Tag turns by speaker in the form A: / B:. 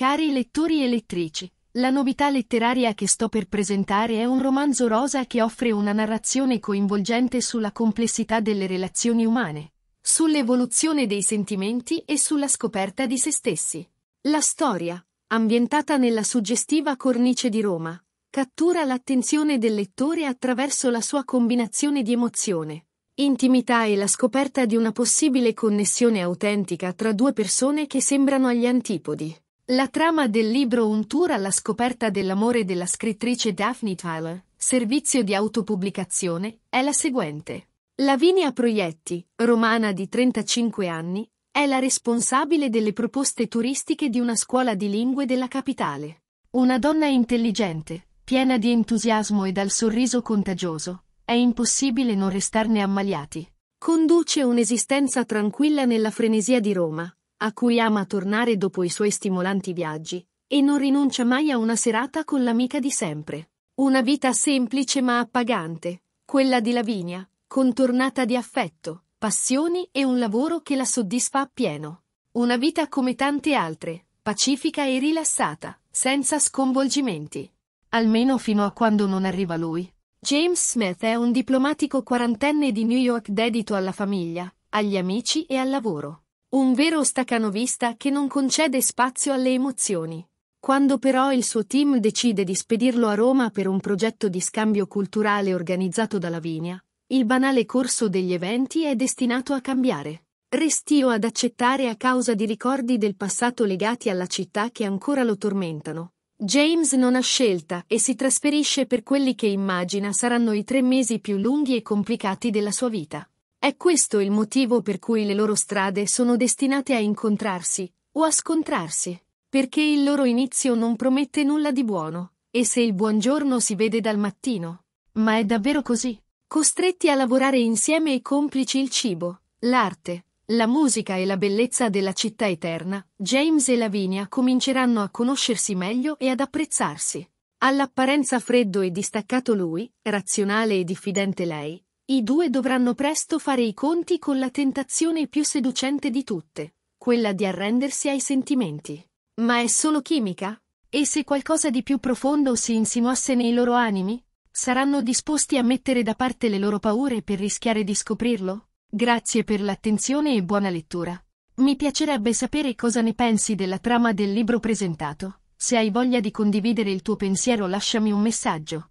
A: Cari lettori e lettrici, la novità letteraria che sto per presentare è un romanzo rosa che offre una narrazione coinvolgente sulla complessità delle relazioni umane, sull'evoluzione dei sentimenti e sulla scoperta di se stessi. La storia, ambientata nella suggestiva cornice di Roma, cattura l'attenzione del lettore attraverso la sua combinazione di emozione, intimità e la scoperta di una possibile connessione autentica tra due persone che sembrano agli antipodi. La trama del libro Un tour alla scoperta dell'amore della scrittrice Daphne Tyler, servizio di autopubblicazione, è la seguente. Lavinia Proietti, romana di 35 anni, è la responsabile delle proposte turistiche di una scuola di lingue della capitale. Una donna intelligente, piena di entusiasmo e dal sorriso contagioso, è impossibile non restarne ammaliati. Conduce un'esistenza tranquilla nella frenesia di Roma, a cui ama tornare dopo i suoi stimolanti viaggi, e non rinuncia mai a una serata con l'amica di sempre. Una vita semplice ma appagante, quella di Lavinia, contornata di affetto, passioni e un lavoro che la soddisfa appieno. Una vita come tante altre, pacifica e rilassata, senza sconvolgimenti. Almeno fino a quando non arriva lui. James Smith è un diplomatico quarantenne di New York dedito alla famiglia, agli amici e al lavoro. Un vero stacanovista che non concede spazio alle emozioni. Quando però il suo team decide di spedirlo a Roma per un progetto di scambio culturale organizzato da Lavinia, il banale corso degli eventi è destinato a cambiare. Restio ad accettare a causa di ricordi del passato legati alla città che ancora lo tormentano. James non ha scelta e si trasferisce per quelli che immagina saranno i tre mesi più lunghi e complicati della sua vita. È questo il motivo per cui le loro strade sono destinate a incontrarsi, o a scontrarsi, perché il loro inizio non promette nulla di buono, e se il buongiorno si vede dal mattino. Ma è davvero così? Costretti a lavorare insieme e complici il cibo, l'arte, la musica e la bellezza della città eterna, James e Lavinia cominceranno a conoscersi meglio e ad apprezzarsi. All'apparenza freddo e distaccato lui, razionale e diffidente lei, i due dovranno presto fare i conti con la tentazione più seducente di tutte, quella di arrendersi ai sentimenti. Ma è solo chimica? E se qualcosa di più profondo si insinuasse nei loro animi? Saranno disposti a mettere da parte le loro paure per rischiare di scoprirlo? Grazie per l'attenzione e buona lettura. Mi piacerebbe sapere cosa ne pensi della trama del libro presentato. Se hai voglia di condividere il tuo pensiero lasciami un messaggio.